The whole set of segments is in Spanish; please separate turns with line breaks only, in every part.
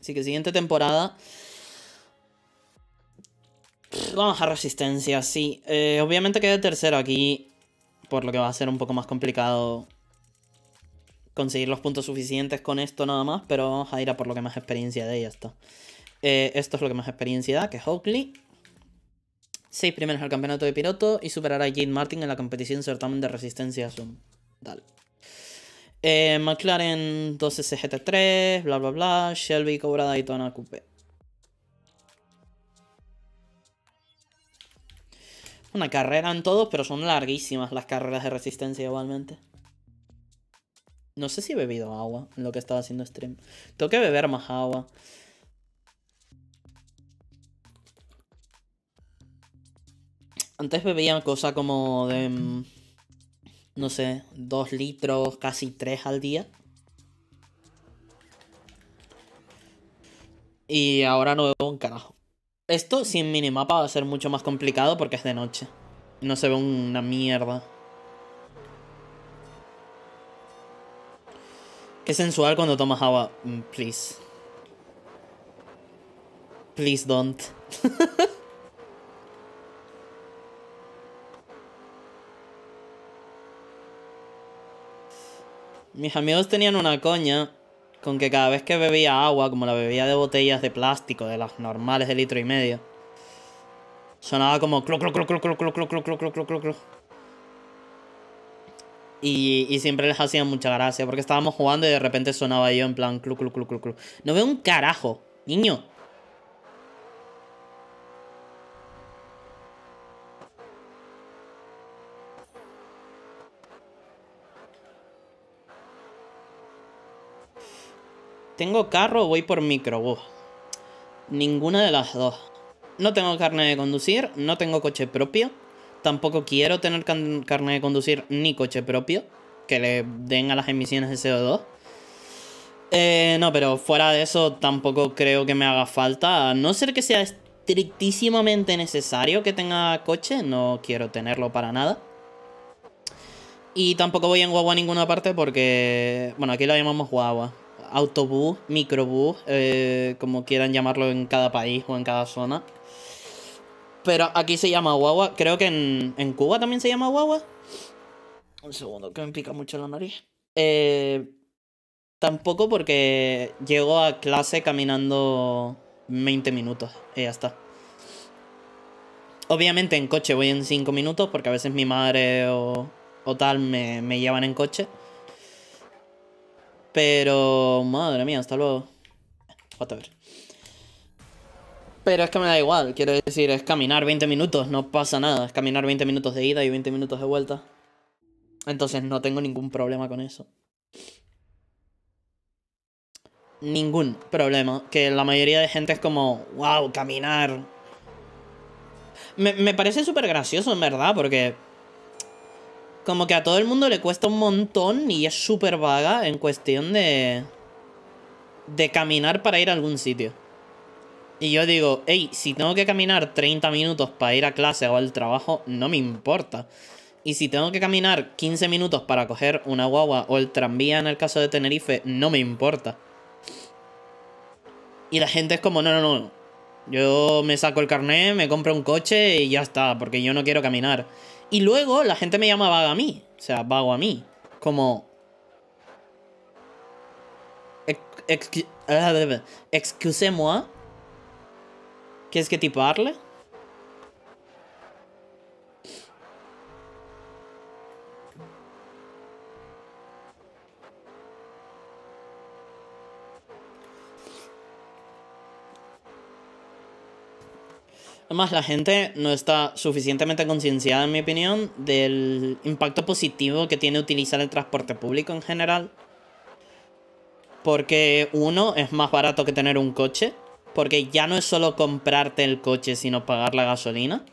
Así que siguiente temporada. Vamos a resistencia, sí. Eh, obviamente quedé tercero aquí, por lo que va a ser un poco más complicado conseguir los puntos suficientes con esto nada más, pero vamos a ir a por lo que más experiencia de ella está. Eh, esto es lo que más experiencia da, que es Oakley. Seis primeros al campeonato de piloto y superará a Jane Martin en la competición certamen de resistencia Zoom. Dale. Eh, McLaren 12 CGT3, bla bla bla, Shelby Cobra Daytona Coupé. Una carrera en todos, pero son larguísimas las carreras de resistencia igualmente. No sé si he bebido agua en lo que estaba haciendo stream. Tengo que beber más agua. Antes bebía cosas como de mm, no sé, dos litros, casi tres al día. Y ahora no veo un carajo. Esto sin minimapa va a ser mucho más complicado porque es de noche. No se ve una mierda. Qué sensual cuando tomas agua. Mm, please. Please don't. Mis amigos tenían una coña con que cada vez que bebía agua, como la bebía de botellas de plástico, de las normales de litro y medio, sonaba como clu clu clu clu clu clu clu clu clu clu Y, y siempre les hacía mucha gracia porque estábamos jugando y de repente sonaba yo en plan clu clu clu No veo un carajo, niño. ¿Tengo carro o voy por micro? Ninguna de las dos. No tengo carne de conducir, no tengo coche propio. Tampoco quiero tener carne de conducir ni coche propio. Que le den a las emisiones de CO2. Eh, no, pero fuera de eso tampoco creo que me haga falta. A no ser que sea estrictísimamente necesario que tenga coche. No quiero tenerlo para nada. Y tampoco voy en guagua a ninguna parte porque... Bueno, aquí la llamamos guagua autobús, microbús, eh, como quieran llamarlo en cada país o en cada zona. Pero aquí se llama guagua. Creo que en, en Cuba también se llama guagua. Un segundo, que me pica mucho la nariz. Eh, tampoco porque llego a clase caminando 20 minutos y ya está. Obviamente en coche voy en 5 minutos porque a veces mi madre o, tal me llevan en coche. Pero, madre mía, hasta luego. ver. Pero es que me da igual, quiero decir, es caminar 20 minutos, no pasa nada. Es caminar 20 minutos de ida y 20 minutos de vuelta. Entonces no tengo ningún problema con eso. Ningún problema. Que la mayoría de gente es como, wow, caminar. Me, me parece súper gracioso, en verdad, porque como que a todo el mundo le cuesta un montón y es súper vaga en cuestión de... De caminar para ir a algún sitio. Y yo digo, hey, si tengo que caminar 30 minutos para ir a clase o al trabajo, no me importa. Y si tengo que caminar 15 minutos para coger una guagua o el tranvía en el caso de Tenerife, no me importa. Y la gente es como, no, no, no. Yo me saco el carnet, me compro un coche y ya está, porque yo no quiero caminar. Y luego la gente me llama vago a mí. O sea, vago a mí. Como... Ah, Excuse moi. es que arle? Además, la gente no está suficientemente concienciada, en mi opinión, del impacto positivo que tiene utilizar el transporte público en general. Porque uno, es más barato que tener un coche. Porque ya no es solo comprarte el coche, sino pagar la gasolina.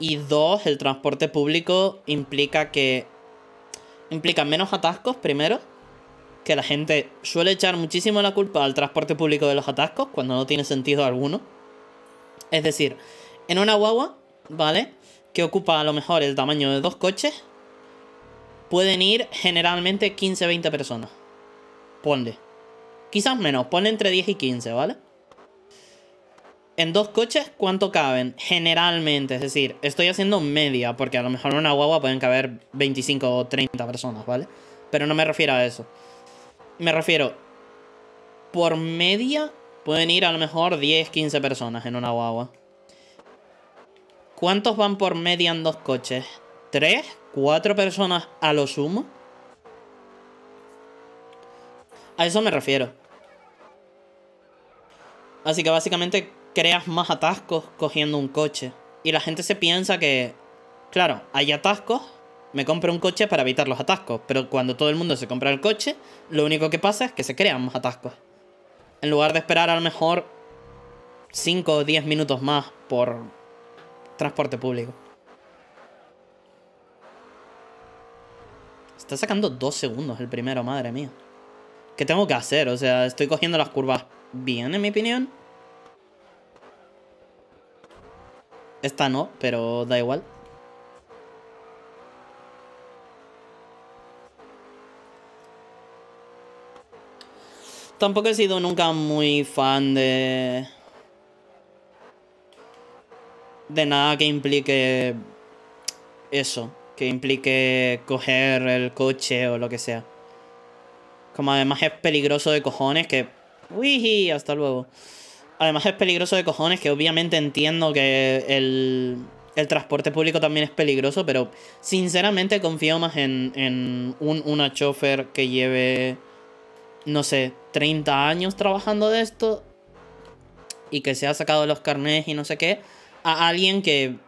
Y dos, el transporte público implica que... Implica menos atascos, primero. Que la gente suele echar muchísimo la culpa al transporte público de los atascos, cuando no tiene sentido alguno. Es decir, en una guagua, ¿vale? Que ocupa a lo mejor el tamaño de dos coches, pueden ir generalmente 15-20 personas. Ponle. Quizás menos, ponle entre 10 y 15, ¿vale? En dos coches, ¿cuánto caben? Generalmente, es decir, estoy haciendo media, porque a lo mejor en una guagua pueden caber 25 o 30 personas, ¿vale? Pero no me refiero a eso. Me refiero, por media, Pueden ir a lo mejor 10, 15 personas en una guagua. ¿Cuántos van por media en dos coches? ¿Tres? ¿Cuatro personas a lo sumo? A eso me refiero. Así que básicamente creas más atascos cogiendo un coche. Y la gente se piensa que, claro, hay atascos, me compro un coche para evitar los atascos. Pero cuando todo el mundo se compra el coche, lo único que pasa es que se crean más atascos en lugar de esperar a lo mejor 5 o 10 minutos más por transporte público. Está sacando 2 segundos el primero, madre mía. ¿Qué tengo que hacer? O sea, estoy cogiendo las curvas bien, en mi opinión. Esta no, pero da igual. Tampoco he sido nunca muy fan de... De nada que implique eso, que implique coger el coche o lo que sea. Como además es peligroso de cojones que... Uy, hasta luego. Además es peligroso de cojones que obviamente entiendo que el, el transporte público también es peligroso, pero sinceramente confío más en, en un, una chofer que lleve, no sé, 30 años trabajando de esto y que se ha sacado los carnés y no sé qué, a alguien que,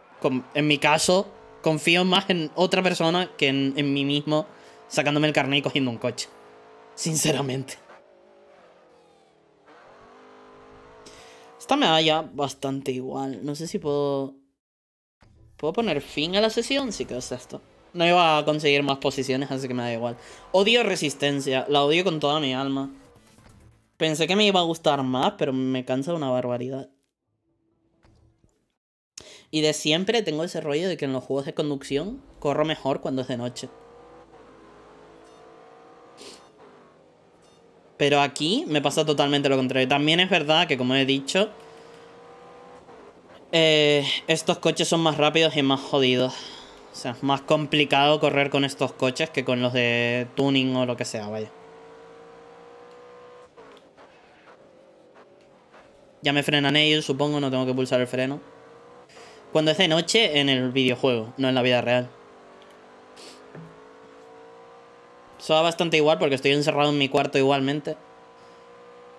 en mi caso, confío más en otra persona que en, mí mismo sacándome el carnet y cogiendo un coche. Sinceramente. Esta me da ya bastante igual. No sé si puedo... ¿Puedo poner fin a la sesión? Sí que es esto. No iba a conseguir más posiciones, así que me da igual. Odio resistencia. La odio con toda mi alma. Pensé que me iba a gustar más, pero me cansa una barbaridad. Y de siempre tengo ese rollo de que en los juegos de conducción corro mejor cuando es de noche. Pero aquí me pasa totalmente lo contrario. También es verdad que, como he dicho, eh, estos coches son más rápidos y más jodidos. O sea, es más complicado correr con estos coches que con los de tuning o lo que sea, vaya. Ya me frenan ellos, supongo, no tengo que pulsar el freno. Cuando es de noche en el videojuego, no en la vida real. va bastante igual porque estoy encerrado en mi cuarto igualmente.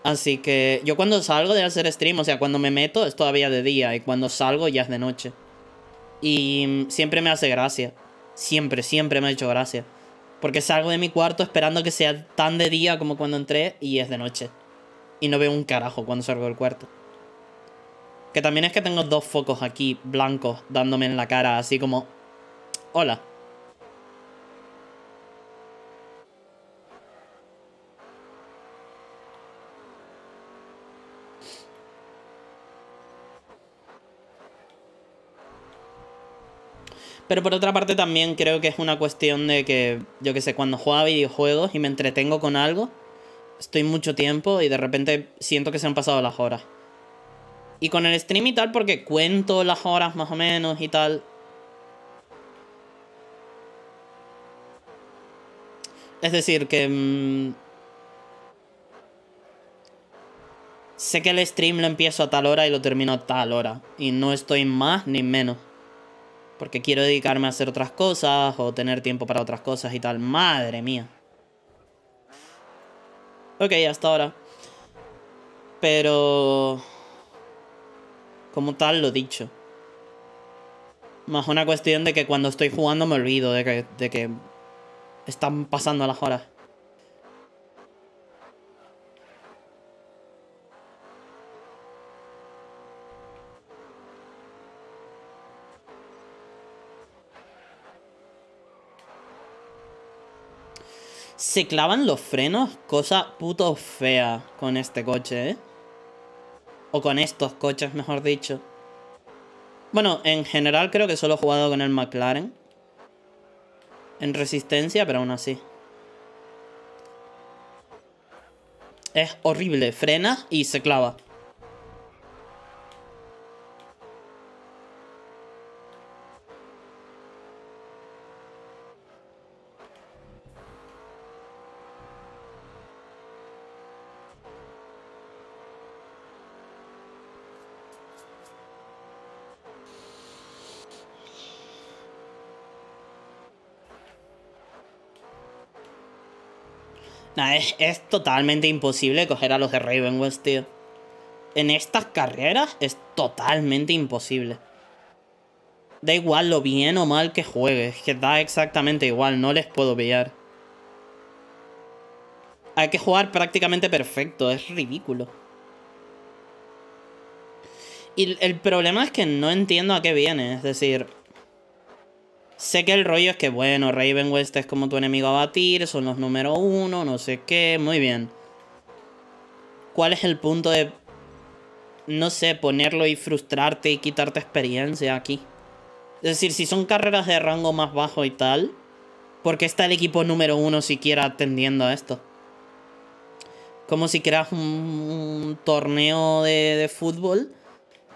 Así que yo cuando salgo de hacer stream, o sea, cuando me meto es todavía de día y cuando salgo ya es de noche. Y mm, siempre me hace gracia. Siempre, siempre me ha hecho gracia. Porque salgo de mi cuarto esperando que sea tan de día como cuando entré y es de noche y no veo un carajo cuando salgo del cuarto. Que también es que tengo dos focos aquí, blancos, dándome en la cara, así como... Hola. Pero por otra parte también creo que es una cuestión de que, yo que sé, cuando juego a videojuegos y me entretengo con algo, estoy mucho tiempo y de repente siento que se han pasado las horas. Y con el stream y tal, porque cuento las horas más o menos y tal. Es decir, que... Mm, sé que el stream lo empiezo a tal hora y lo termino a tal hora. Y no estoy más ni menos. Porque quiero dedicarme a hacer otras cosas o tener tiempo para otras cosas y tal. Madre mía. Ok, hasta ahora. Pero... Como tal, lo dicho. Más una cuestión de que cuando estoy jugando me olvido de que, de que están pasando las horas. Se clavan los frenos, cosa puto fea con este coche, ¿eh? O con estos coches, mejor dicho. Bueno, en general creo que solo he jugado con el McLaren. En resistencia, pero aún así. Es horrible, frena y se clava. es, totalmente imposible coger a los de Ravenwest, tío. En estas carreras es totalmente imposible. Da igual lo bien o mal que juegues, que da exactamente igual, no les puedo pillar. Hay que jugar prácticamente perfecto, es ridículo. Y el problema es que no entiendo a qué viene, es decir... Sé que el rollo es que, bueno, Raven West es como tu enemigo a batir, son los número uno, no sé qué, muy bien. ¿Cuál es el punto de, no sé, ponerlo y frustrarte y quitarte experiencia aquí? Es decir, si son carreras de rango más bajo y tal, ¿por qué está el equipo número uno siquiera atendiendo a esto? Como si creas un, torneo de, de fútbol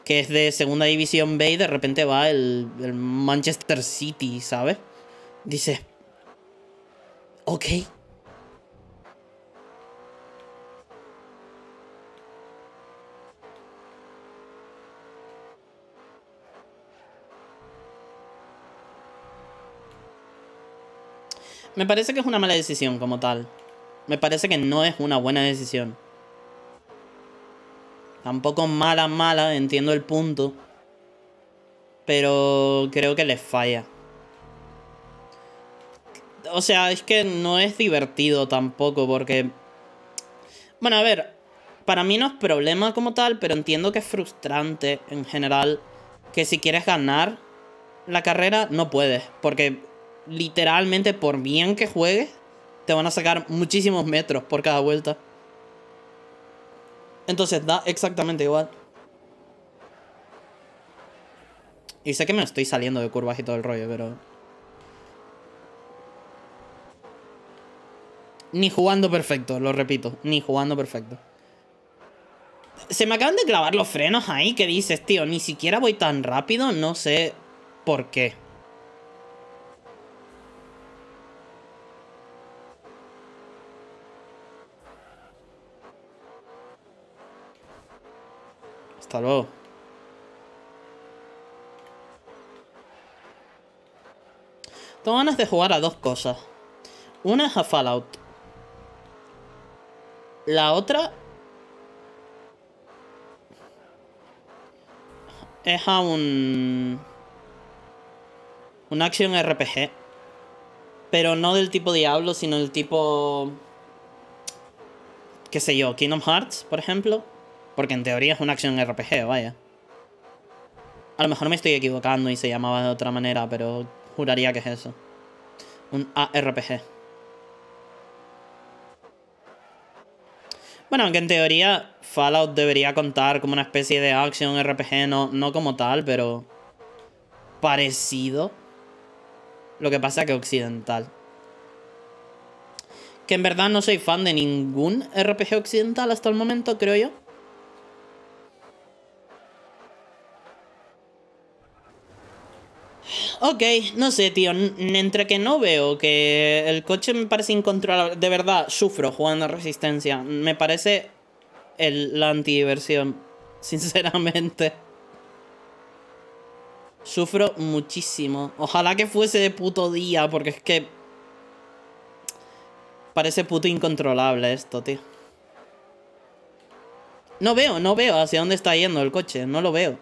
que es de segunda división B y de repente va el, Manchester City, ¿sabes? Dice, ok. Me parece que es una mala decisión como tal. Me parece que no es una buena decisión. Tampoco mala, mala, entiendo el punto. Pero creo que les falla. O sea, es que no es divertido tampoco porque... Bueno, a ver, para mí no es problema como tal, pero entiendo que es frustrante en general que si quieres ganar la carrera no puedes, porque literalmente por bien que juegues, te van a sacar muchísimos metros por cada vuelta. Entonces da exactamente igual. Y sé que me estoy saliendo de curvas y todo el rollo, pero... Ni jugando perfecto, lo repito. Ni jugando perfecto. Se me acaban de clavar los frenos ahí. ¿Qué dices, tío? Ni siquiera voy tan rápido. No sé por qué. Hasta luego. Tengo ganas de jugar a dos cosas. Una es a Fallout. La otra es a un... Un action RPG. Pero no del tipo Diablo, sino del tipo... Qué sé yo, Kingdom Hearts, por ejemplo. Porque en teoría es una acción RPG, vaya. A lo mejor me estoy equivocando y se llamaba de otra manera, pero juraría que es eso. Un ARPG. Bueno, aunque en teoría Fallout debería contar como una especie de acción RPG, no, no como tal, pero parecido. Lo que pasa que occidental. Que en verdad no soy fan de ningún RPG occidental hasta el momento, creo yo. Ok, no sé, tío. Entre que no veo que el coche me parece incontrolable. De verdad, sufro jugando resistencia. Me parece el, la antidiversión. Sinceramente. Sufro muchísimo. Ojalá que fuese de puto día, porque es que. Parece puto incontrolable esto, tío. No veo, no veo hacia dónde está yendo el coche. No lo veo.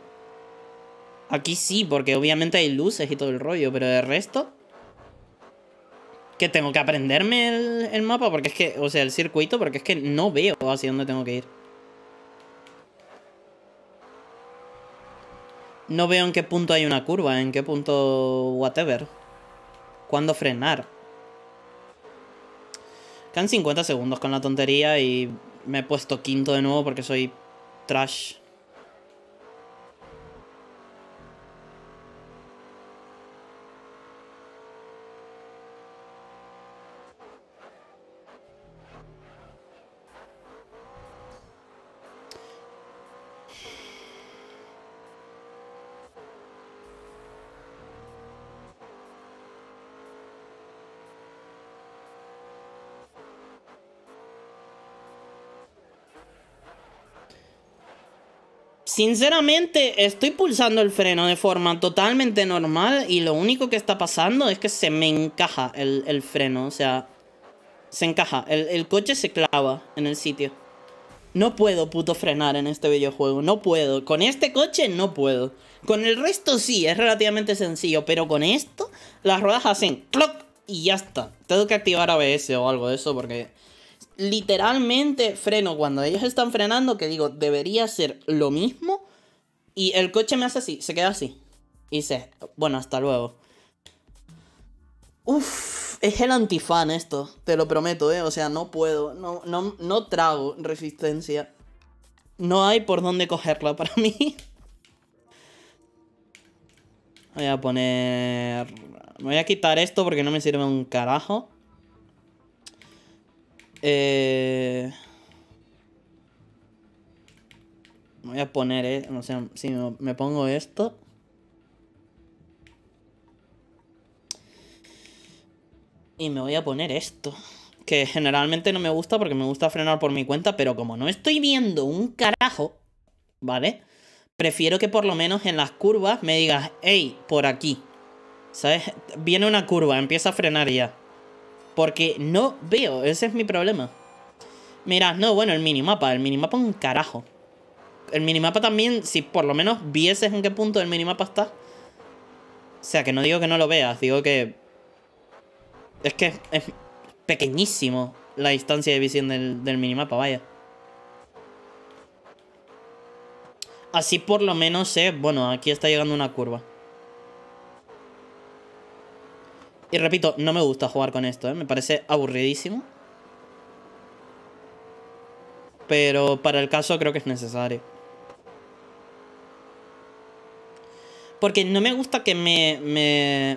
Aquí sí, porque obviamente hay luces y todo el rollo, pero de resto... Que tengo que aprenderme el, mapa, porque es que, o sea, el circuito, porque es que no veo hacia dónde tengo que ir. No veo en qué punto hay una curva, en qué punto whatever. ¿Cuándo frenar? Quedan 50 segundos con la tontería y me he puesto quinto de nuevo porque soy trash. Sinceramente, estoy pulsando el freno de forma totalmente normal y lo único que está pasando es que se me encaja el, freno, o sea, se encaja, el, el, coche se clava en el sitio. No puedo puto frenar en este videojuego, no puedo. Con este coche no puedo. Con el resto sí, es relativamente sencillo, pero con esto las ruedas hacen clock y ya está. Tengo que activar ABS o algo de eso porque literalmente freno cuando ellos están frenando, que digo, debería ser lo mismo. Y el coche me hace así, se queda así. Y sé, bueno, hasta luego. Uf, es el antifan esto, te lo prometo, ¿eh? O sea, no puedo, no, no, no trago resistencia. No hay por dónde cogerla para mí. Voy a poner... Me voy a quitar esto porque no me sirve un carajo. Eh, me voy a poner, eh, O sea, si me pongo esto. Y me voy a poner esto. Que generalmente no me gusta porque me gusta frenar por mi cuenta, pero como no estoy viendo un carajo, ¿vale? Prefiero que por lo menos en las curvas me digas, hey, por aquí. ¿Sabes? Viene una curva, empieza a frenar ya. Porque no veo, ese es mi problema. Mira, no, bueno, el minimapa, el minimapa un carajo. El minimapa también, si por lo menos vieses en qué punto del minimapa está. O sea, que no digo que no lo veas, digo que... Es que es pequeñísimo la distancia de visión del, del minimapa, vaya. Así por lo menos sé, bueno, aquí está llegando una curva. Y repito, no me gusta jugar con esto, ¿eh? me parece aburridísimo. Pero para el caso creo que es necesario. Porque no me gusta que me,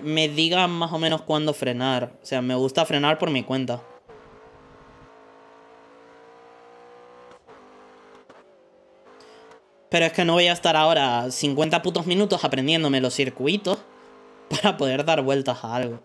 me digan más o menos cuándo frenar. O sea, me gusta frenar por mi cuenta. Pero es que no voy a estar ahora 50 putos minutos aprendiéndome los circuitos para poder dar vueltas a algo.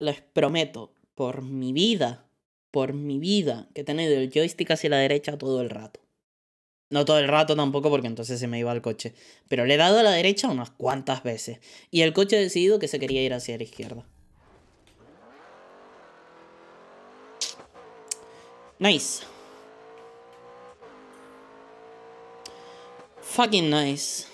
les prometo, por mi vida, por mi vida, que he tenido el joystick hacia la derecha todo el rato. No todo el rato tampoco, porque entonces se me iba el coche. Pero le he dado a la derecha unas cuantas veces. Y el coche ha decidido que se quería ir hacia la izquierda. Nice. Fucking nice.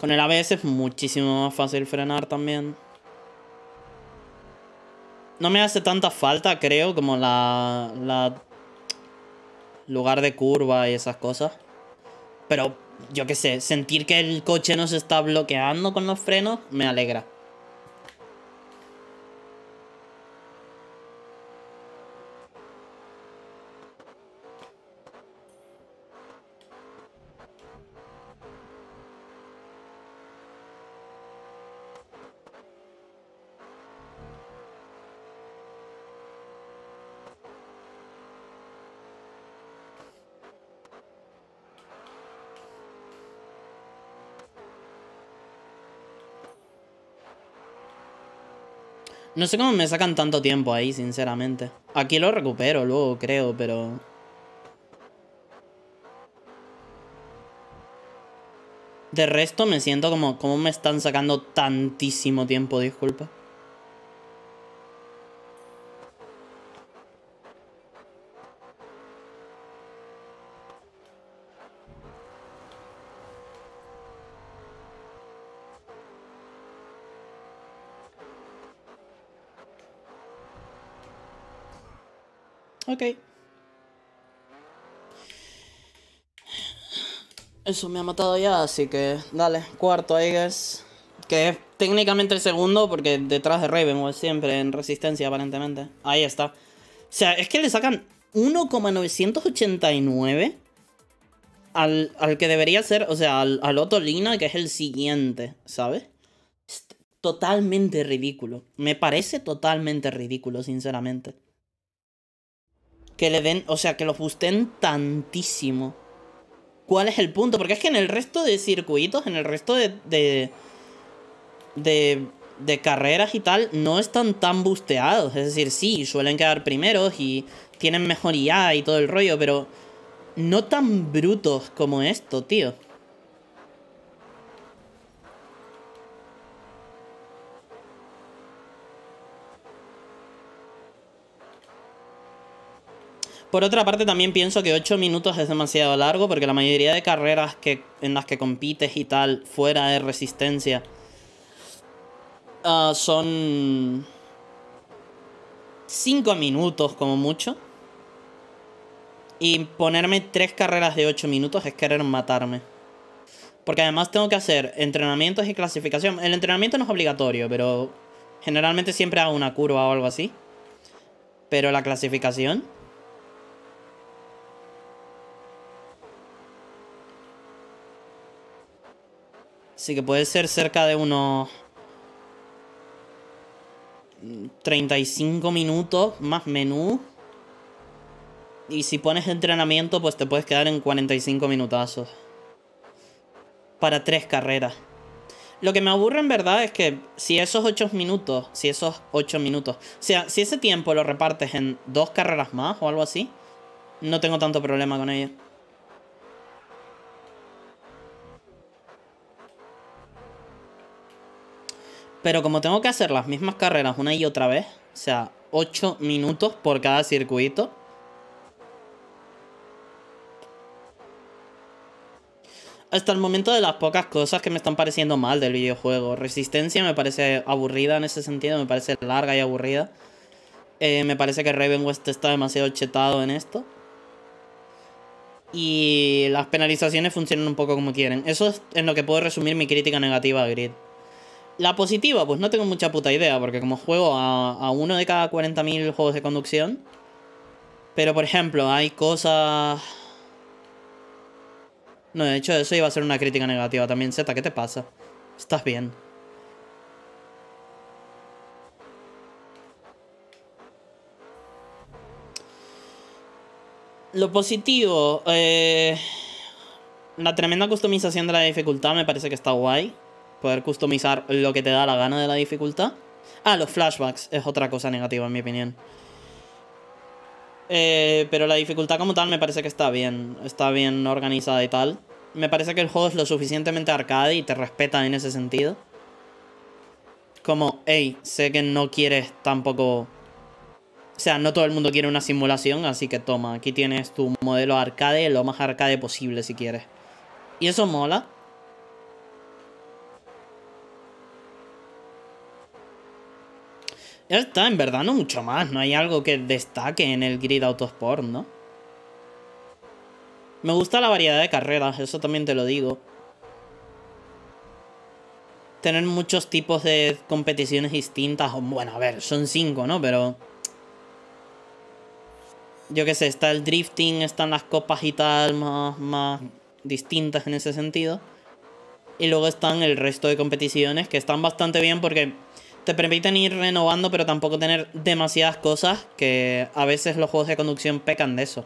Con el ABS es muchísimo más fácil frenar también. No me hace tanta falta, creo, como la... la lugar de curva y esas cosas. Pero, yo qué sé, sentir que el coche no se está bloqueando con los frenos me alegra. No sé cómo me sacan tanto tiempo ahí, sinceramente. Aquí lo recupero luego, creo, pero... De resto me siento como, como me están sacando tantísimo tiempo, disculpa. Ok. Eso me ha matado ya, así que dale, cuarto, ahí es Que es técnicamente el segundo, porque detrás de Ravenwood siempre en resistencia, aparentemente. Ahí está. O sea, es que le sacan 1,989 al, al, que debería ser, o sea, al, otro Lina que es el siguiente, ¿sabes? totalmente ridículo. Me parece totalmente ridículo, sinceramente que le den, o sea, que los boosten tantísimo. ¿Cuál es el punto? Porque es que en el resto de circuitos, en el resto de, de, de de carreras y tal no están tan busteados. Es decir, sí, suelen quedar primeros y tienen mejor IA y todo el rollo, pero no tan brutos como esto, tío. Por otra parte, también pienso que 8 minutos es demasiado largo porque la mayoría de carreras que, en las que compites y tal, fuera de resistencia, ah, son 5 minutos como mucho. Y ponerme 3 carreras de 8 minutos es querer matarme. Porque además tengo que hacer entrenamientos y clasificación. El entrenamiento no es obligatorio, pero generalmente siempre hago una curva o algo así. Pero la clasificación... Así que puede ser cerca de unos 35 minutos más menú. Y si pones entrenamiento, pues te puedes quedar en 45 minutazos. Para tres carreras. Lo que me aburre en verdad es que si esos 8 minutos, si esos 8 minutos, o sea, si ese tiempo lo repartes en dos carreras más o algo así, no tengo tanto problema con ello. Pero como tengo que hacer las mismas carreras una y otra vez, o sea, 8 minutos por cada circuito. Hasta el momento de las pocas cosas que me están pareciendo mal del videojuego. Resistencia me parece aburrida en ese sentido, me parece larga y aburrida. Eh, me parece que Raven West está demasiado chetado en esto. Y las penalizaciones funcionan un poco como quieren. Eso es en lo que puedo resumir mi crítica negativa a Grid. La positiva, pues no tengo mucha puta idea, porque como juego a, uno de cada 40.000 juegos de conducción. Pero por ejemplo, hay cosas... No, de hecho eso iba a ser una crítica negativa también. Z, ¿qué te pasa? Estás bien. Lo positivo, eh, la tremenda customización de la dificultad me parece que está guay. Poder customizar lo que te da la gana de la dificultad. Ah, los flashbacks es otra cosa negativa en mi opinión. Eh, pero la dificultad como tal me parece que está bien. Está bien organizada y tal. Me parece que el juego es lo suficientemente arcade y te respeta en ese sentido. Como, hey, sé que no quieres tampoco... O sea, no todo el mundo quiere una simulación, así que toma, aquí tienes tu modelo arcade, lo más arcade posible si quieres. Y eso mola. Ya está, en verdad no mucho más. No hay algo que destaque en el grid Autosport, ¿no? Me gusta la variedad de carreras, eso también te lo digo. Tener muchos tipos de competiciones distintas. Bueno, a ver, son cinco, ¿no? Pero... Yo qué sé, está el drifting, están las copas y tal, más, más distintas en ese sentido. Y luego están el resto de competiciones que están bastante bien porque te permiten ir renovando, pero tampoco tener demasiadas cosas, que a veces los juegos de conducción pecan de eso.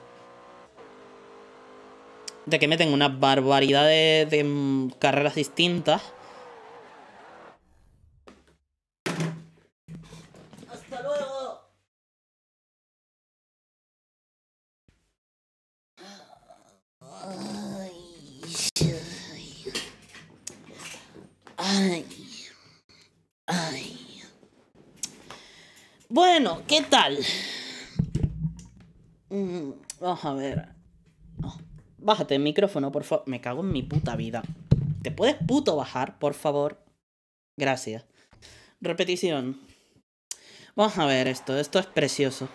De que meten una barbaridad de, de mm, carreras distintas Bueno, ¿qué tal? Mm, vamos a ver. bájate el micrófono, por favor. Me cago en mi puta vida. ¿Te puedes puto bajar, por favor? Gracias. Repetición. Vamos a ver esto. Esto es precioso.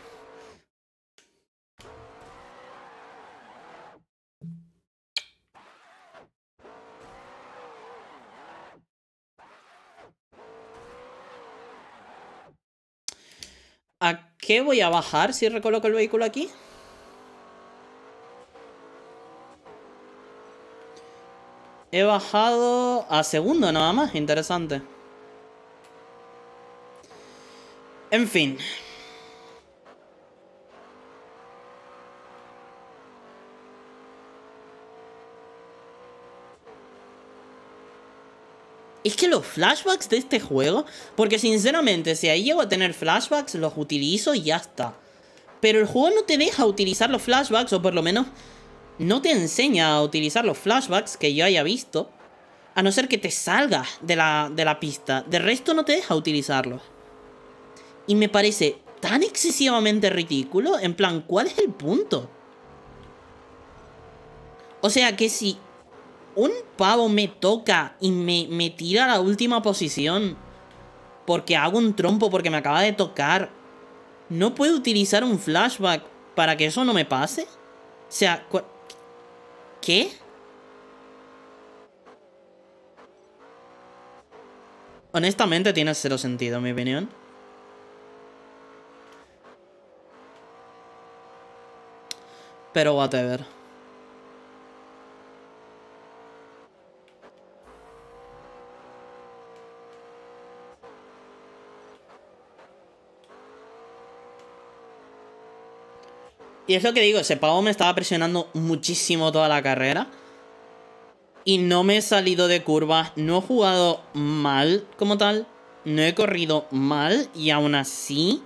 qué voy a bajar si recoloco el vehículo aquí? He bajado a segundo nada más, interesante. En fin. es que los flashbacks de este juego, porque sinceramente, si ahí llego a tener flashbacks, los utilizo y ya está. Pero el juego no te deja utilizar los flashbacks, o por lo menos no te enseña a utilizar los flashbacks que yo haya visto, a no ser que te salgas de la, de la pista. De resto no te deja utilizarlos. Y me parece tan excesivamente ridículo, en plan, ¿cuál es el punto? O sea que si un pavo me toca y me, tira a la última posición. Porque hago un trompo, porque me acaba de tocar. ¿No puedo utilizar un flashback para que eso no me pase? O sea, ¿qué? Honestamente tiene cero sentido, en mi opinión. Pero whatever. Y es lo que digo, ese pavo me estaba presionando muchísimo toda la carrera. Y no me he salido de curva, no he jugado mal como tal, no he corrido mal y aún así...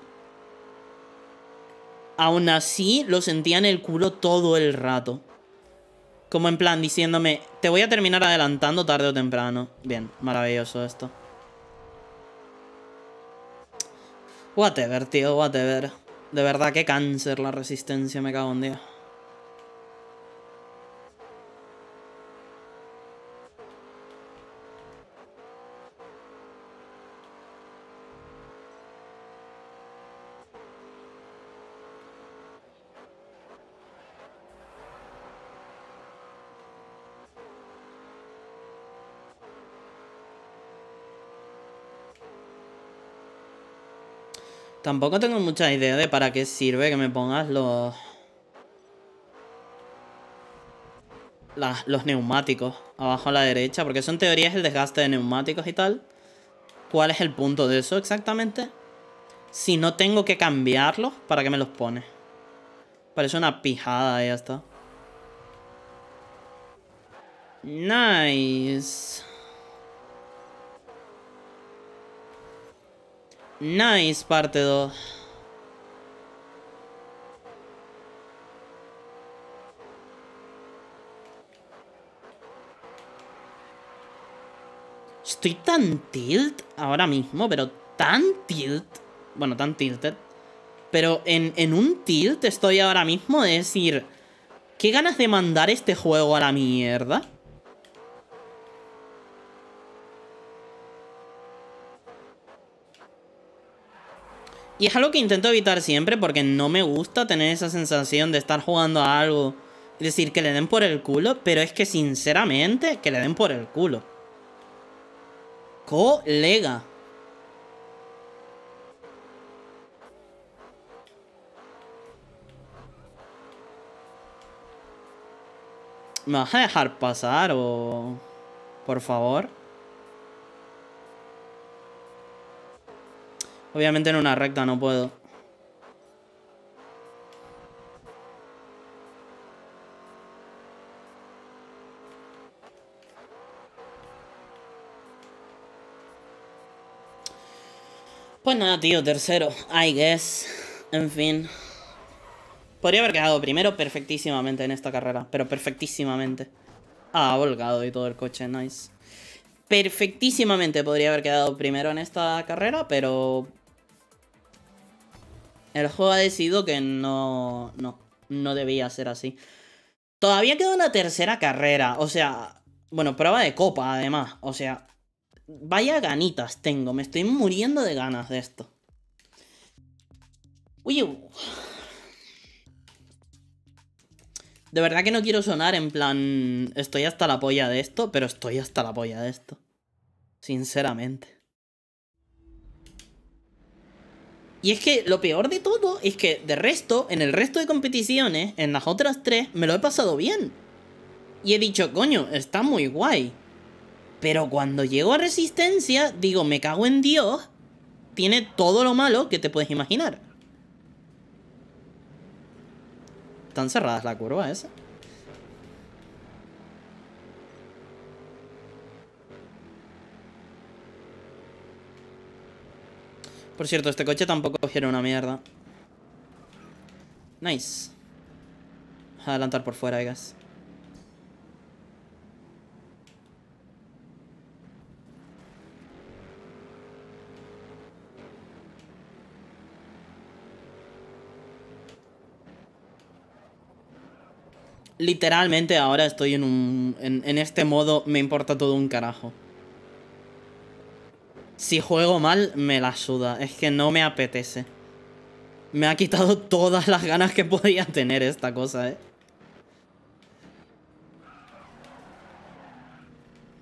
Aún así lo sentía en el culo todo el rato. Como en plan diciéndome, te voy a terminar adelantando tarde o temprano. Bien, maravilloso esto. Whatever, tío, whatever. De verdad, que cáncer la resistencia, me cago en día. Tampoco tengo mucha idea de para qué sirve que me pongas los... los neumáticos abajo a la derecha, porque eso en teoría es el desgaste de neumáticos y tal. ¿Cuál es el punto de eso exactamente? Si no tengo que cambiarlos, ¿para qué me los pone? Parece una pijada y ya está. Nice. Nice, parte 2. Estoy tan tilt ahora mismo, pero tan tilt. Bueno, tan tilted. Pero en, un tilt estoy ahora mismo de decir... ¿Qué ganas de mandar este juego a la mierda? Y es algo que intento evitar siempre porque no me gusta tener esa sensación de estar jugando a algo. y decir, que le den por el culo, pero es que sinceramente, que le den por el culo. Colega. ¿Me vas a dejar pasar o...? Por favor. Obviamente en una recta no puedo. Pues nada, tío, tercero, I guess. En fin. Podría haber quedado primero perfectísimamente en esta carrera, pero perfectísimamente. Ah, volcado y todo el coche, nice. Perfectísimamente podría haber quedado primero en esta carrera, pero el juego ha decidido que no, no, no debía ser así. Todavía queda una tercera carrera, o sea, bueno, prueba de copa además, o sea, vaya ganitas tengo, me estoy muriendo de ganas de esto. Uy, de verdad que no quiero sonar en plan, estoy hasta la polla de esto, pero estoy hasta la polla de esto, sinceramente. Y es que lo peor de todo es que de resto, en el resto de competiciones, en las otras tres, me lo he pasado bien. Y he dicho, coño, está muy guay. Pero cuando llego a resistencia, digo, me cago en Dios. Tiene todo lo malo que te puedes imaginar. ¿Están cerradas la curva esa? Por cierto, este coche tampoco gira una mierda. Nice. Adelantar por fuera, I Literalmente ahora estoy en un... en este modo me importa todo un carajo. Si juego mal, me la ayuda, Es que no me apetece. Me ha quitado todas las ganas que podía tener esta cosa, ¿eh?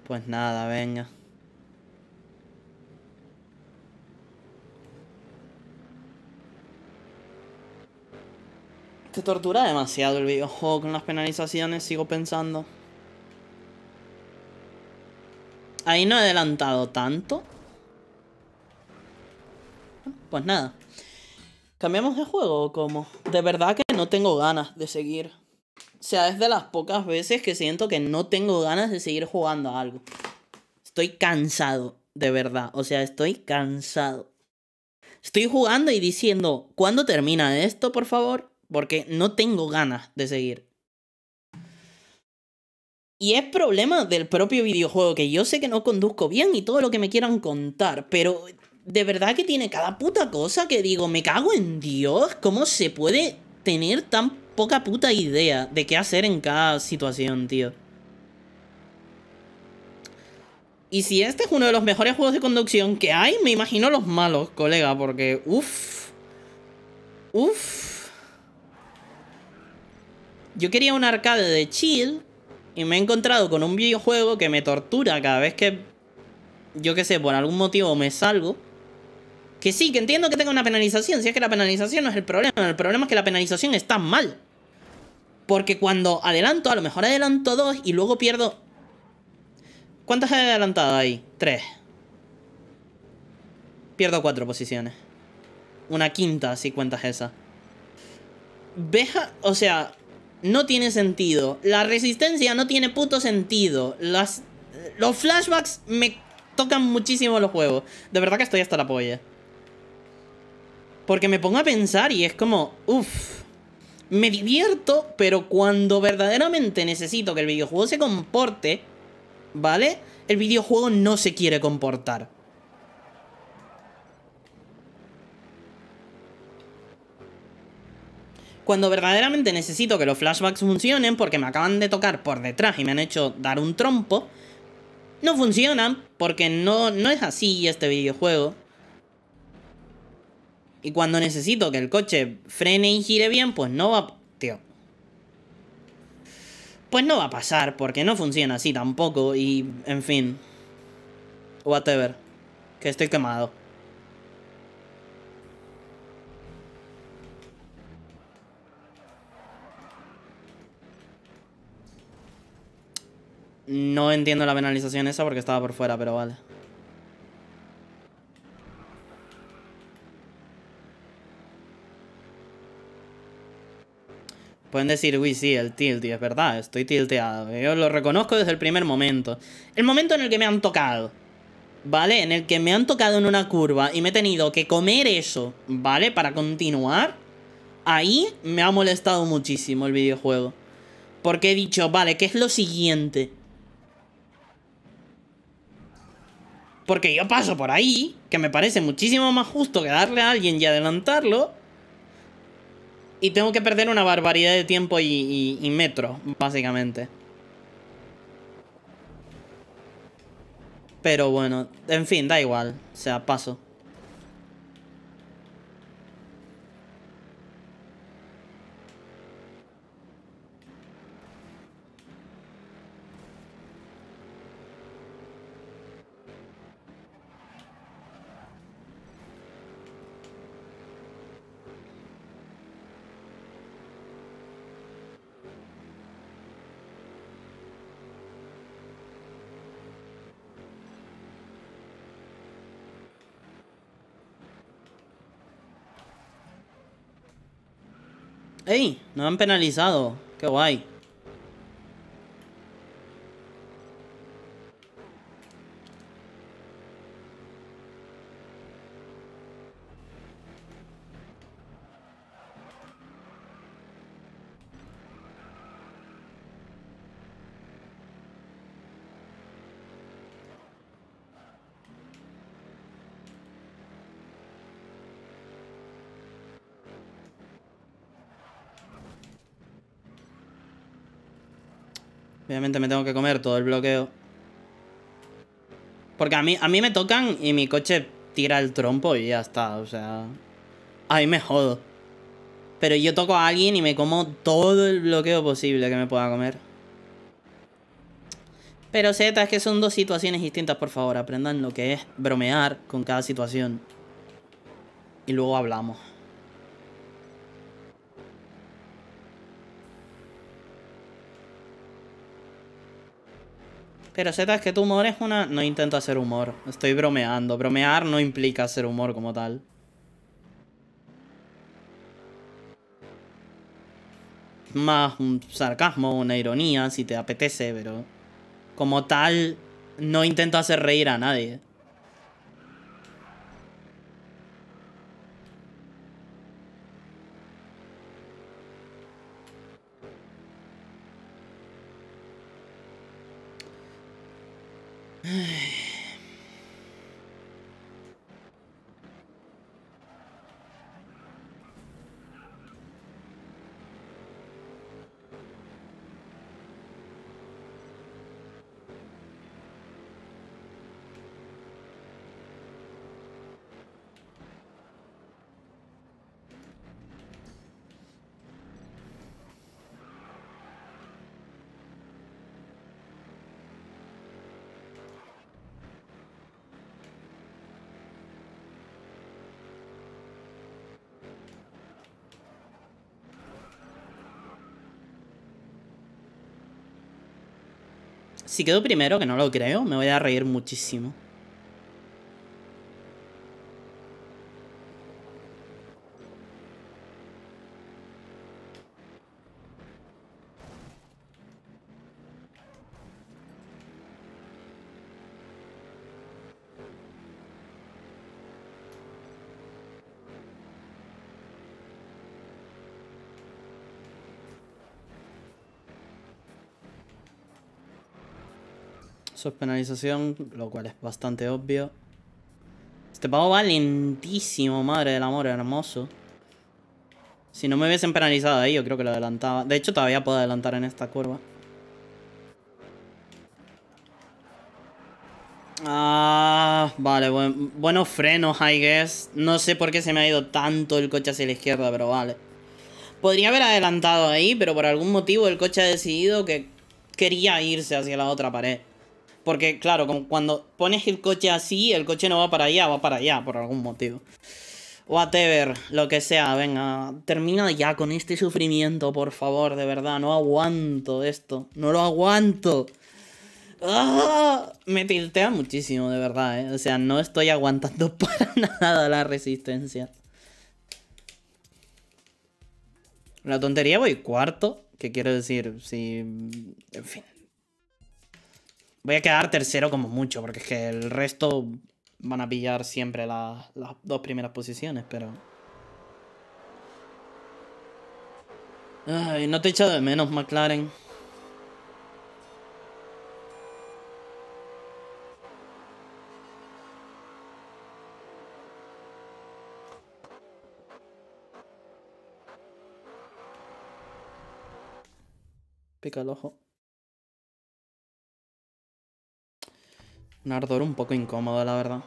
Pues nada, venga. Te tortura demasiado el videojuego con las penalizaciones, sigo pensando. Ahí no he adelantado tanto. Pues nada. ¿Cambiamos de juego o cómo? De verdad que no tengo ganas de seguir. O sea, es de las pocas veces que siento que no tengo ganas de seguir jugando a algo. Estoy cansado, de verdad. O sea, estoy cansado. Estoy jugando y diciendo, ¿cuándo termina esto, por favor? Porque no tengo ganas de seguir. Y es problema del propio videojuego, que yo sé que no conduzco bien y todo lo que me quieran contar, pero de verdad que tiene cada puta cosa que digo, me cago en Dios, ¿cómo se puede tener tan poca puta idea de qué hacer en cada situación, tío? Y si este es uno de los mejores juegos de conducción que hay, me imagino los malos, colega, porque uff. Uff. Yo quería un arcade de chill y me he encontrado con un videojuego que me tortura cada vez que yo qué sé, por algún motivo me salgo. Que sí, que entiendo que tenga una penalización. Si es que la penalización no es el problema. El problema es que la penalización está mal. Porque cuando adelanto, a lo mejor adelanto dos y luego pierdo... ¿Cuántas he adelantado ahí? Tres. Pierdo cuatro posiciones. Una quinta, si cuentas esa. Veja, o sea, no tiene sentido. La resistencia no tiene puto sentido. Las, los flashbacks me tocan muchísimo los juegos. De verdad que estoy hasta la polla. Porque me pongo a pensar y es como, uff, me divierto, pero cuando verdaderamente necesito que el videojuego se comporte, ¿vale? El videojuego no se quiere comportar. Cuando verdaderamente necesito que los flashbacks funcionen porque me acaban de tocar por detrás y me han hecho dar un trompo, no funcionan porque no, no es así este videojuego. Y cuando necesito que el coche frene y gire bien, pues no va... Tío. Pues no va a pasar, porque no funciona así tampoco. Y, en fin. Whatever. Que estoy quemado. No entiendo la penalización esa porque estaba por fuera, pero vale. Pueden decir, uy, sí, el y es verdad, estoy tilteado. Yo lo reconozco desde el primer momento. El momento en el que me han tocado, ¿vale? En el que me han tocado en una curva y me he tenido que comer eso, ¿vale? Para continuar. Ahí me ha molestado muchísimo el videojuego. Porque he dicho, vale, ¿qué es lo siguiente? Porque yo paso por ahí, que me parece muchísimo más justo que darle a alguien y adelantarlo, y tengo que perder una barbaridad de tiempo y, y, metro, básicamente. Pero bueno, en fin, da igual. O sea, paso. ¡Ey! Nos han penalizado. ¡Qué guay! Obviamente me tengo que comer todo el bloqueo. Porque a mí, a mí me tocan y mi coche tira el trompo y ya está, o sea... Ahí me jodo. Pero yo toco a alguien y me como todo el bloqueo posible que me pueda comer. Pero Z, es que son dos situaciones distintas, por favor. Aprendan lo que es bromear con cada situación. Y luego hablamos. Pero Z, es que tu humor es una... No intento hacer humor. Estoy bromeando. Bromear no implica hacer humor como tal. Más un sarcasmo, una ironía, si te apetece, pero... Como tal, no intento hacer reír a nadie. 唉。Si quedo primero, que no lo creo, me voy a reír muchísimo. es penalización, lo cual es bastante obvio. Este pavo va lentísimo, madre del amor, hermoso. Si no me hubiesen penalizado ahí, yo creo que lo adelantaba. De hecho, todavía puedo adelantar en esta curva. Ah, vale, buenos frenos, I guess. No sé por qué se me ha ido tanto el coche hacia la izquierda, pero vale. Podría haber adelantado ahí, pero por algún motivo el coche ha decidido que quería irse hacia la otra pared. Porque, claro, como cuando pones el coche así, el coche no va para allá, va para allá por algún motivo. Whatever, lo que sea, venga, termina ya con este sufrimiento, por favor, de verdad, no aguanto esto, no lo aguanto. Ah, me tiltea muchísimo, de verdad, ¿eh? o sea, no estoy aguantando para nada la resistencia. La tontería voy cuarto, que quiero decir, si... En fin. Voy a quedar tercero como mucho, porque es que el resto van a pillar siempre las dos primeras posiciones, pero... Ay, no te he echado de menos, McLaren. Pica el ojo. Un ardor un poco incómodo, la verdad.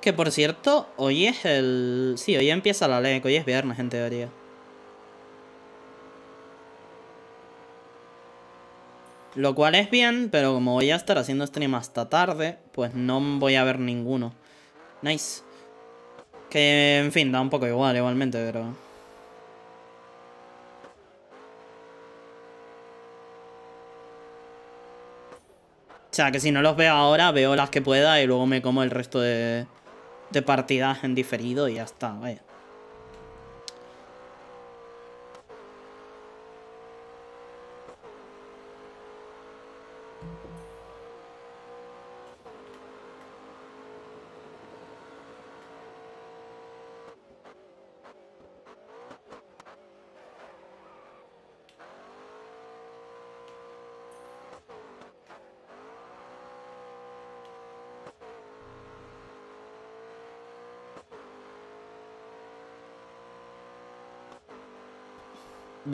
Que por cierto, hoy es el... Sí, hoy empieza la ley, hoy es viernes en teoría. Lo cual es bien, pero como voy a estar haciendo stream hasta tarde, pues no voy a ver ninguno. Nice. Que, en fin, da un poco igual igualmente, pero... sea, que si no los veo ahora, veo las que pueda y luego me como el resto de, de partidas en diferido y ya está, vaya.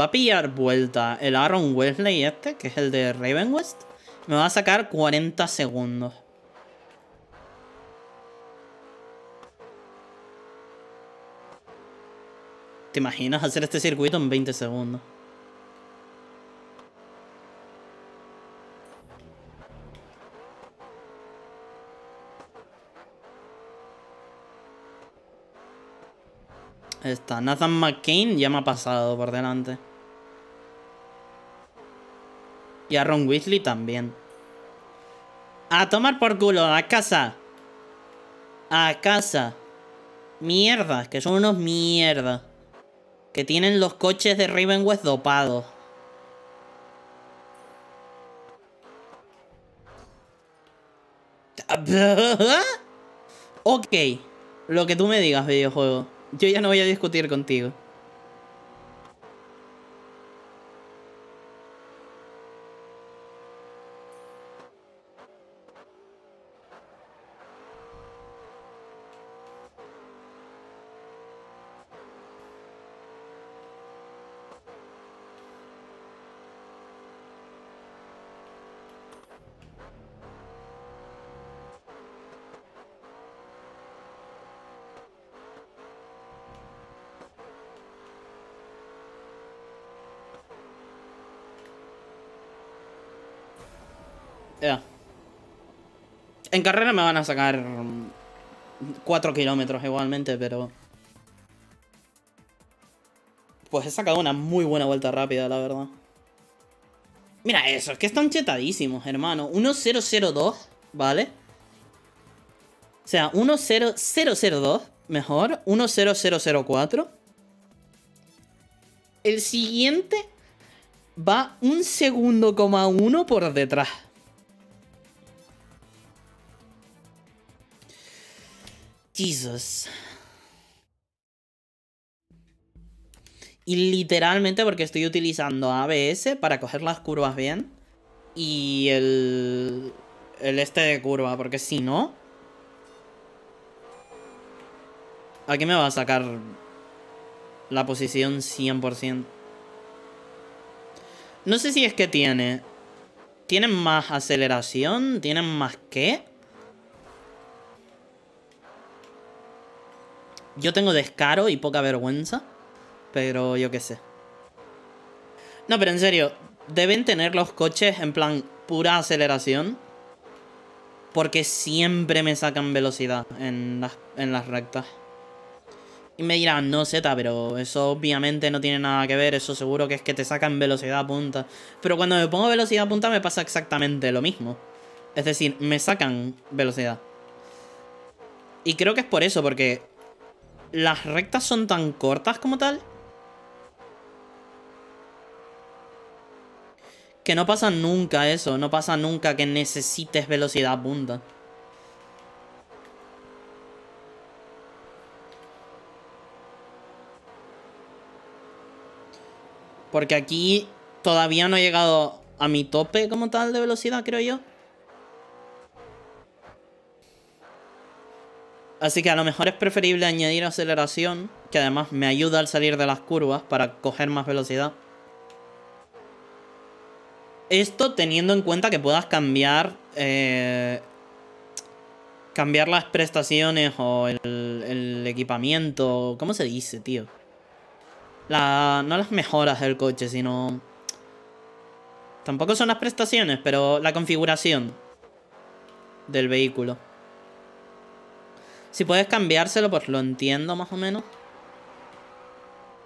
va a pillar vuelta el Aaron Wesley este, que es el de Raven West. Me va a sacar 40 segundos. ¿Te imaginas hacer este circuito en 20 segundos? Está Nathan McCain ya me ha pasado por delante. Y a Ron Weasley también. A tomar por culo, a casa. A casa. Mierda, que son unos mierda. Que tienen los coches de Ravenwest dopados. ok. Lo que tú me digas, videojuego. Yo ya no voy a discutir contigo. carrera me van a sacar 4 kilómetros igualmente, pero... Pues he sacado una muy buena vuelta rápida, la verdad. Mira eso, es que están chetadísimos, hermano. 1.002, ¿vale? O sea, 1.0002, mejor. 1.0004. El siguiente va un segundo coma uno por detrás. Y literalmente porque estoy utilizando ABS para coger las curvas bien. Y el... El este de curva, porque si no... Aquí me va a sacar la posición 100%. No sé si es que tiene... ¿Tienen más aceleración? ¿Tienen más qué? Yo tengo descaro y poca vergüenza, pero yo qué sé. No, pero en serio, deben tener los coches en plan pura aceleración. Porque siempre me sacan velocidad en las, en las rectas. Y me dirán, no, Z, pero eso obviamente no tiene nada que ver. Eso seguro que es que te sacan velocidad a punta. Pero cuando me pongo velocidad a punta me pasa exactamente lo mismo. Es decir, me sacan velocidad. Y creo que es por eso, porque ¿Las rectas son tan cortas como tal? Que no pasa nunca eso, no pasa nunca que necesites velocidad punta. Porque aquí todavía no he llegado a mi tope como tal de velocidad, creo yo. Así que a lo mejor es preferible añadir aceleración, que además me ayuda al salir de las curvas para coger más velocidad. Esto teniendo en cuenta que puedas cambiar... Eh, cambiar las prestaciones o el, equipamiento... ¿Cómo se dice, tío? no las mejoras del coche, sino... Tampoco son las prestaciones, pero la configuración del vehículo. Si puedes cambiárselo, pues lo entiendo más o menos.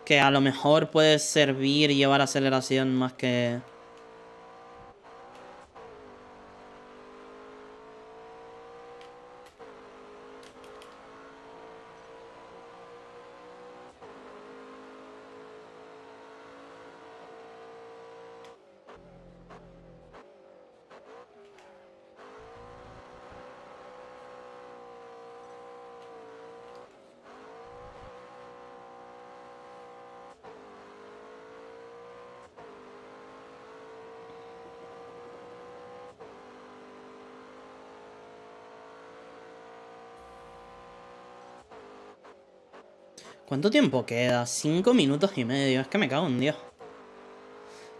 Que a lo mejor puede servir llevar aceleración más que... ¿Cuánto tiempo queda? Cinco minutos y medio. Es que me cago en Dios.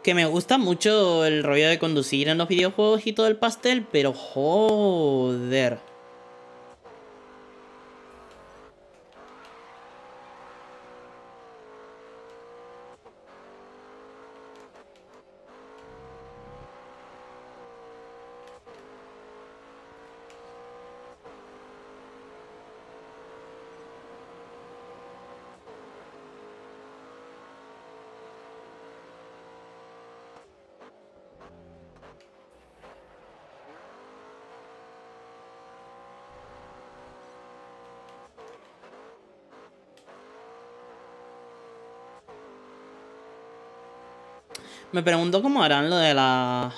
Que me gusta mucho el rollo de conducir en los videojuegos y todo el pastel, pero joder. Me pregunto cómo harán lo de la,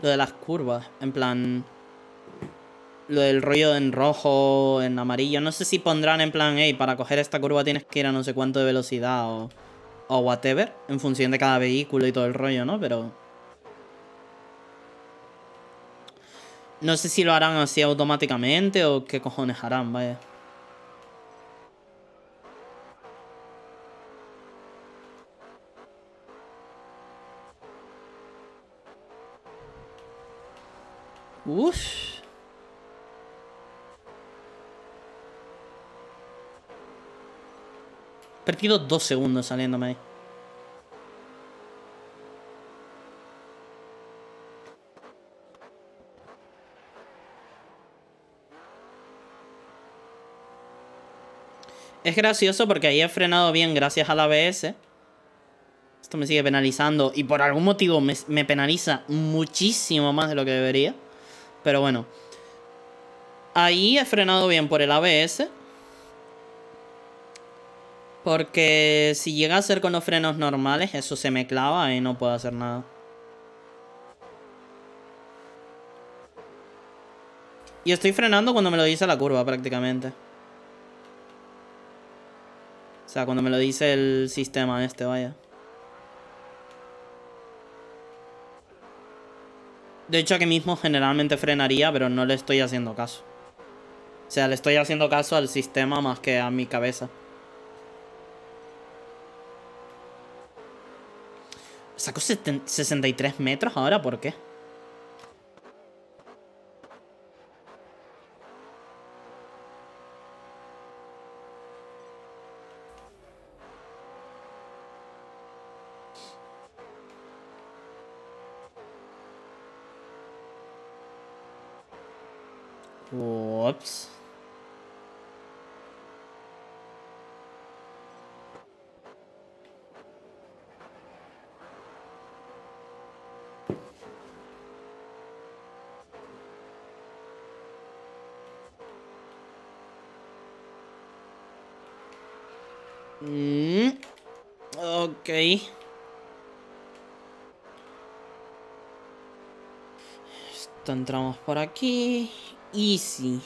de las curvas. En plan, lo del rollo en rojo, en amarillo. No sé si pondrán en plan, hey, para coger esta curva tienes que ir a no sé cuánto de velocidad o, o whatever. En función de cada vehículo y todo el rollo, ¿no? Pero... No sé si lo harán así automáticamente o qué cojones harán, vaya. Uf. Perdido dos segundos saliéndome ahí. Es gracioso porque ahí he frenado bien gracias a la ABS. Esto me sigue penalizando y por algún motivo me penaliza muchísimo más de lo que debería. Pero bueno. Ahí he frenado bien por el ABS. Porque si llega a ser con los frenos normales, eso se me clava y no puedo hacer nada. Y estoy frenando cuando me lo dice la curva prácticamente. O sea, cuando me lo dice el sistema este, vaya. De hecho, aquí mismo generalmente frenaría, pero no le estoy haciendo caso. O sea, le estoy haciendo caso al sistema más que a mi cabeza. Saco 63 metros ahora, ¿por qué? entramos por aquí. Easy.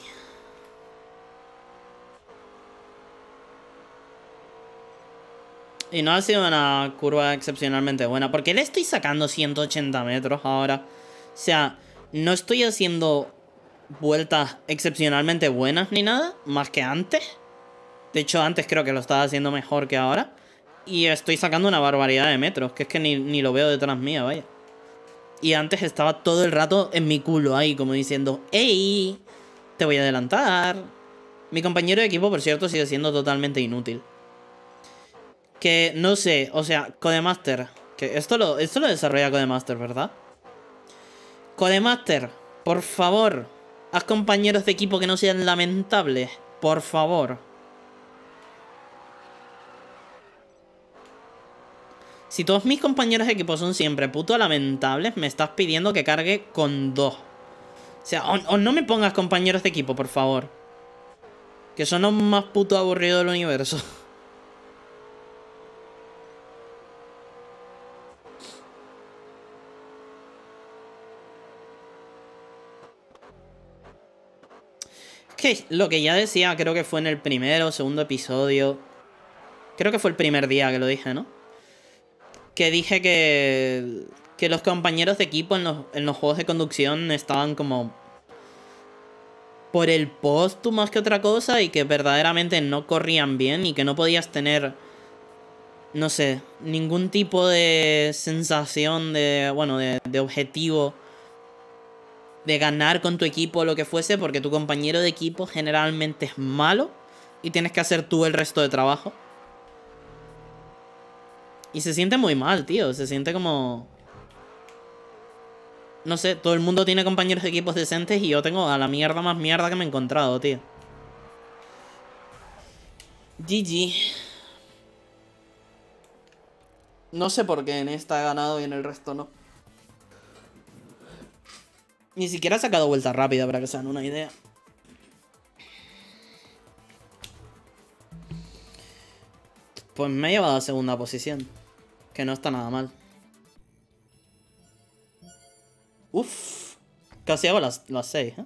Y no ha sido una curva excepcionalmente buena. Porque le estoy sacando 180 metros ahora. O sea, no estoy haciendo vueltas excepcionalmente buenas ni nada. Más que antes. De hecho, antes creo que lo estaba haciendo mejor que ahora. Y estoy sacando una barbaridad de metros, que es que ni, ni lo veo detrás mía, vaya. Y antes estaba todo el rato en mi culo ahí, como diciendo, ¡Ey! Te voy a adelantar. Mi compañero de equipo, por cierto, sigue siendo totalmente inútil. Que no sé, o sea, Codemaster. Que esto lo, esto lo desarrolla Codemaster, ¿verdad? Codemaster, por favor. Haz compañeros de equipo que no sean lamentables. Por favor. Si todos mis compañeros de equipo son siempre puto lamentables, me estás pidiendo que cargue con dos. O sea, o, no me pongas compañeros de equipo, por favor. Que son los más puto aburridos del universo. que lo que ya decía, creo que fue en el primero o segundo episodio. Creo que fue el primer día que lo dije, ¿no? que dije que, que los compañeros de equipo en los, juegos de conducción estaban como por el post más que otra cosa y que verdaderamente no corrían bien y que no podías tener, no sé, ningún tipo de sensación de, bueno, de, de objetivo de ganar con tu equipo o lo que fuese, porque tu compañero de equipo generalmente es malo y tienes que hacer tú el resto de trabajo. Y se siente muy mal, tío. Se siente como... No sé, todo el mundo tiene compañeros de equipos decentes y yo tengo a la mierda más mierda que me he encontrado, tío. GG. No sé por qué en esta he ganado y en el resto no. Ni siquiera ha sacado vuelta rápida para que se una idea. Pues me he llevado a segunda posición. Que no está nada mal. Uf. Casi hago las, las seis, ¿eh?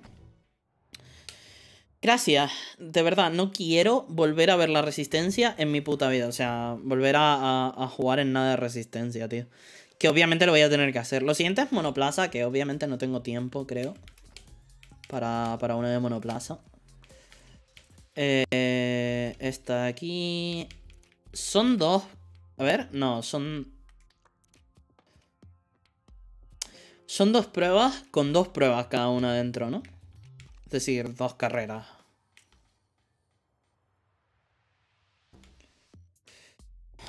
Gracias, de verdad, no quiero volver a ver la resistencia en mi puta vida. O sea, volver a, jugar en nada de resistencia, tío. Que obviamente lo voy a tener que hacer. Lo siguiente es monoplaza, que obviamente no tengo tiempo, creo. Para, para una de monoplaza. Eh, esta de aquí. Son dos a ver, no, son... Son dos pruebas con dos pruebas cada una dentro, ¿no? Es decir, dos carreras.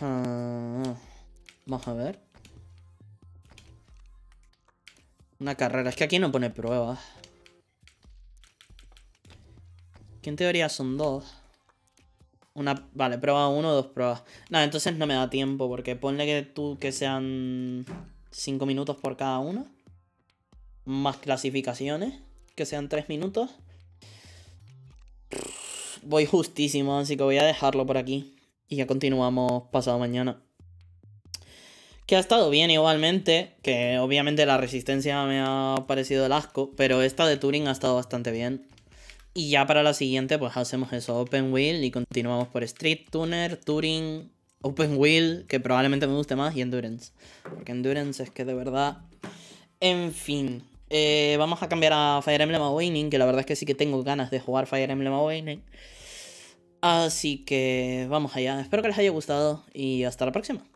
Ah, vamos a ver. Una carrera. Es que aquí no pone pruebas. Que en teoría son dos. Una, vale, prueba uno, dos pruebas. Nada, entonces no me da tiempo, porque ponle que tú que sean 5 minutos por cada uno. Más clasificaciones, que sean 3 minutos. Voy justísimo, así que voy a dejarlo por aquí. Y ya continuamos pasado mañana. Que ha estado bien igualmente, que obviamente la resistencia me ha parecido el asco, pero esta de Turing ha estado bastante bien. Y ya para la siguiente, pues hacemos eso, Open Wheel, y continuamos por Street Tuner, Touring, Open Wheel, que probablemente me guste más, y Endurance. Porque Endurance es que de verdad... En fin, eh, vamos a cambiar a Fire Emblem Awakening, que la verdad es que sí que tengo ganas de jugar Fire Emblem Awakening. Así que vamos allá, espero que les haya gustado y hasta la próxima.